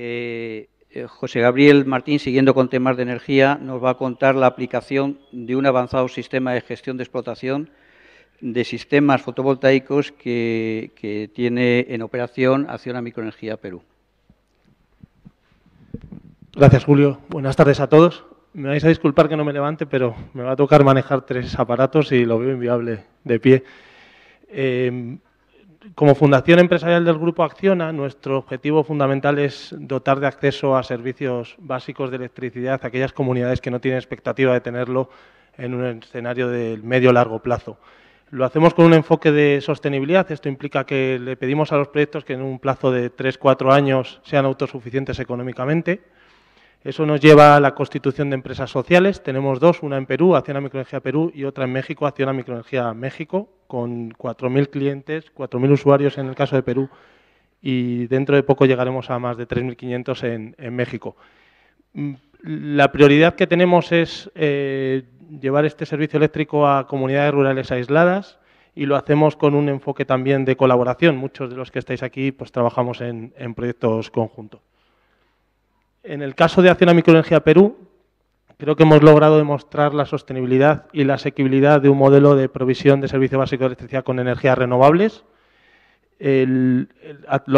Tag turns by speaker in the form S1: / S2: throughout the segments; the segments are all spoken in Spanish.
S1: Eh, eh, José Gabriel Martín, siguiendo con temas de energía, nos va a contar la aplicación de un avanzado sistema de gestión de explotación de sistemas fotovoltaicos que, tiene en operación Acciona Microenergía Perú. Gracias, Julio. Buenas tardes a todos. Me vais a disculpar que no me levante, pero me va a tocar manejar tres aparatos y lo veo inviable de pie. Eh, como Fundación Empresarial del Grupo Acciona, nuestro objetivo fundamental es dotar de acceso a servicios básicos de electricidad a aquellas comunidades que no tienen expectativa de tenerlo en un escenario de medio-largo plazo. Lo hacemos con un enfoque de sostenibilidad. Esto implica que le pedimos a los proyectos que en un plazo de o cuatro años sean autosuficientes económicamente eso nos lleva a la constitución de empresas sociales. Tenemos dos, una en Perú, Acciona Microenergía Perú, y otra en México, Acciona Microenergía México, con 4.000 clientes, 4.000 usuarios en el caso de Perú, y dentro de poco llegaremos a más de 3.500 en, en, México. Mm, la prioridad que tenemos es eh, llevar este servicio eléctrico a comunidades rurales aisladas y lo hacemos con un enfoque también de colaboración. Muchos de los que estáis aquí pues, trabajamos en proyectos conjuntos. En el caso de Hacienda Microenergía Perú, creo que hemos logrado demostrar la sostenibilidad y la asequibilidad de un modelo de provisión de servicio básico de electricidad con energías renovables. lo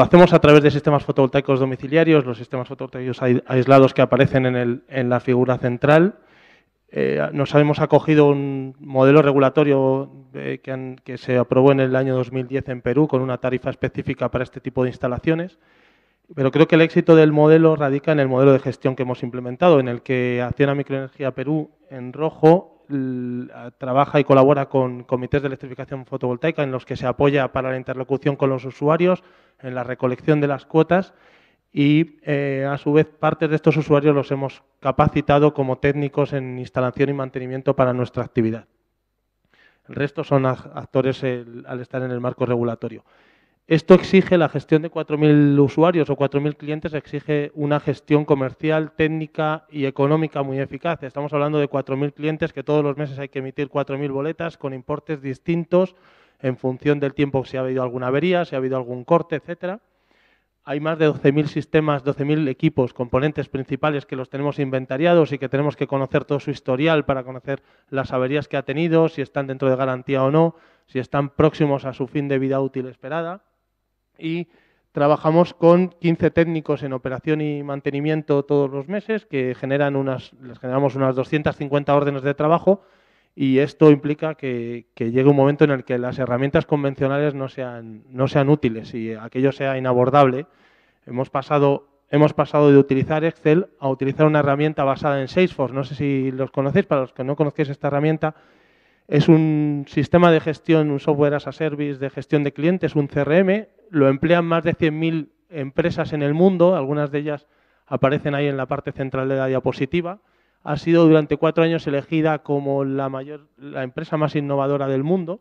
S1: hacemos a través de sistemas fotovoltaicos domiciliarios, los sistemas fotovoltaicos aislados que aparecen en, la figura central. Eh, nos hemos acogido un modelo regulatorio eh, que, que se aprobó en el año 2010 en Perú con una tarifa específica para este tipo de instalaciones. Pero creo que el éxito del modelo radica en el modelo de gestión que hemos implementado, en el que Acciona Microenergía Perú en rojo trabaja y colabora con comités de electrificación fotovoltaica en los que se apoya para la interlocución con los usuarios, en la recolección de las cuotas y eh, a su vez partes de estos usuarios los hemos capacitado como técnicos en instalación y mantenimiento para nuestra actividad. El resto son actores al estar en el marco regulatorio. Esto exige la gestión de 4.000 usuarios o 4.000 clientes, exige una gestión comercial, técnica y económica muy eficaz. Estamos hablando de 4.000 clientes que todos los meses hay que emitir 4.000 boletas con importes distintos en función del tiempo, si ha habido alguna avería, si ha habido algún corte, etcétera. Hay más de 12.000 sistemas, 12.000 equipos, componentes principales que los tenemos inventariados y que tenemos que conocer todo su historial para conocer las averías que ha tenido, si están dentro de garantía o no, si están próximos a su fin de vida útil esperada y trabajamos con 15 técnicos en operación y mantenimiento todos los meses que generan unas, les generamos unas 250 órdenes de trabajo y esto implica que, llegue un momento en el que las herramientas convencionales no sean, no sean útiles y aquello sea inabordable. Hemos pasado, hemos pasado de utilizar Excel a utilizar una herramienta basada en Salesforce. No sé si los conocéis, para los que no conozcáis esta herramienta, es un sistema de gestión, un software as a service de gestión de clientes, un CRM, lo emplean más de 100.000 empresas en el mundo, algunas de ellas aparecen ahí en la parte central de la diapositiva. Ha sido durante cuatro años elegida como la, mayor, la empresa más innovadora del mundo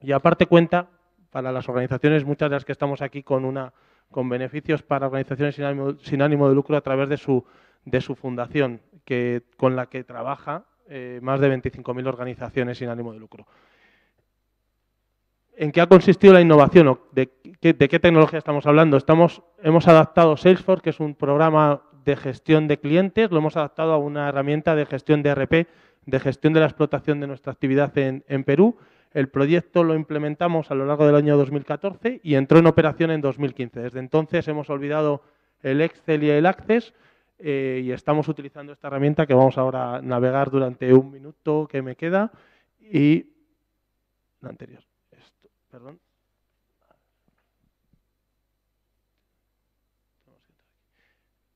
S1: y aparte cuenta para las organizaciones, muchas de las que estamos aquí, con, una, con beneficios para organizaciones sin ánimo, de lucro a través de su, de su fundación, que, con la que trabaja eh, más de 25.000 organizaciones sin ánimo de lucro. ¿En qué ha consistido la innovación de qué tecnología estamos hablando. Estamos, hemos adaptado Salesforce, que es un programa de gestión de clientes, lo hemos adaptado a una herramienta de gestión de RP, de gestión de la explotación de nuestra actividad en, Perú. El proyecto lo implementamos a lo largo del año 2014 y entró en operación en 2015. Desde entonces hemos olvidado el Excel y el Access eh, y estamos utilizando esta herramienta que vamos ahora a navegar durante un minuto que me queda y la anterior. Esto, perdón.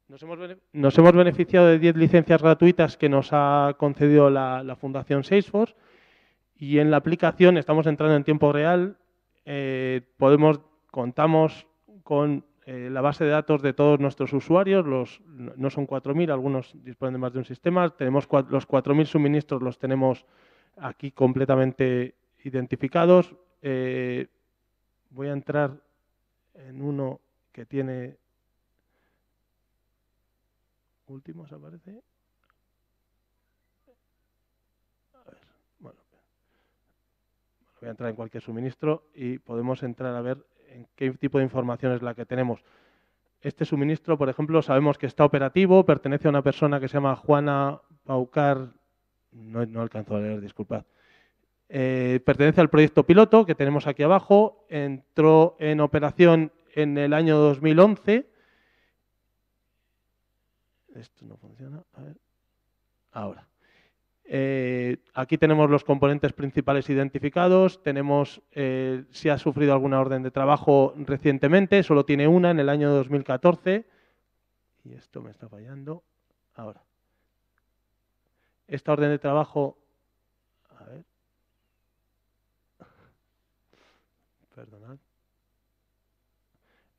S1: Nos hemos, beneficiado de 10 licencias gratuitas que nos ha concedido la, la, Fundación Salesforce y en la aplicación estamos entrando en tiempo real. Eh, podemos, contamos con eh, la base de datos de todos nuestros usuarios, los, no son 4.000, algunos disponen de más de un sistema, tenemos los 4.000 suministros los tenemos aquí completamente identificados. Eh, voy a entrar en uno que tiene últimos aparece. voy a entrar en cualquier suministro y podemos entrar a ver en qué tipo de información es la que tenemos. Este suministro, por ejemplo, sabemos que está operativo, pertenece a una persona que se llama Juana Paucar, no, alcanzó a leer, disculpad. Eh, pertenece al proyecto piloto que tenemos aquí abajo, entró en operación en el año 2011 esto no funciona. A ver. Ahora. Eh, aquí tenemos los componentes principales identificados, tenemos eh, si ha sufrido alguna orden de trabajo recientemente, solo tiene una en el año 2014. Y esto me está fallando. Ahora. Esta orden de trabajo... A ver. Perdonad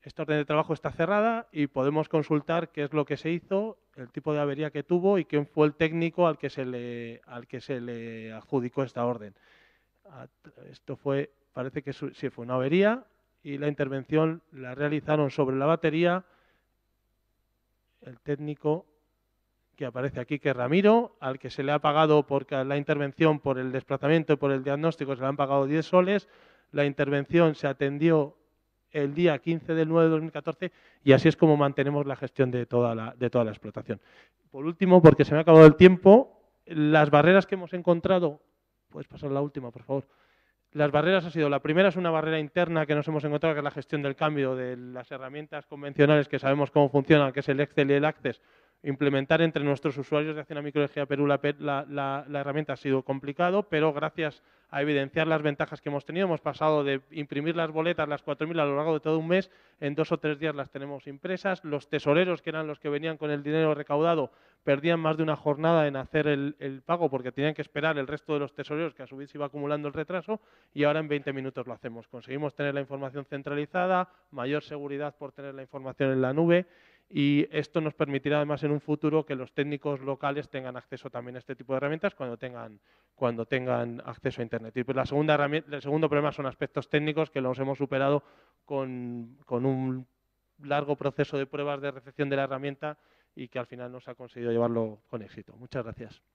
S1: esta orden de trabajo está cerrada y podemos consultar qué es lo que se hizo, el tipo de avería que tuvo y quién fue el técnico al que se le, adjudicó esta orden. Ah, esto fue, parece que sí fue una avería y la intervención la realizaron sobre la batería el técnico que aparece aquí, que es Ramiro, al que se le ha pagado porque la intervención, por el desplazamiento y por el diagnóstico, se le han pagado 10 soles. La intervención se atendió el día 15 del 9 de 2014 y así es como mantenemos la gestión de toda la, de toda la explotación. Por último, porque se me ha acabado el tiempo, las barreras que hemos encontrado, puedes pasar la última, por favor. Las barreras han sido, la primera es una barrera interna que nos hemos encontrado, que es la gestión del cambio de las herramientas convencionales que sabemos cómo funcionan, que es el Excel y el Access, implementar entre nuestros usuarios de Hacienda a Perú la, herramienta ha sido complicado, pero gracias a evidenciar las ventajas que hemos tenido, hemos pasado de imprimir las boletas, las 4.000 a lo largo de todo un mes, en dos o tres días las tenemos impresas, los tesoreros, que eran los que venían con el dinero recaudado, perdían más de una jornada en hacer el, pago porque tenían que esperar el resto de los tesoreros, que a su vez iba acumulando el retraso, y ahora en 20 minutos lo hacemos. Conseguimos tener la información centralizada, mayor seguridad por tener la información en la nube, y esto nos permitirá además en un futuro que los técnicos locales tengan acceso también a este tipo de herramientas cuando tengan, cuando tengan acceso a Internet. Y pues el segundo problema son aspectos técnicos que los hemos superado con, con un largo proceso de pruebas de recepción de la herramienta y que al final nos ha conseguido llevarlo con éxito. Muchas gracias.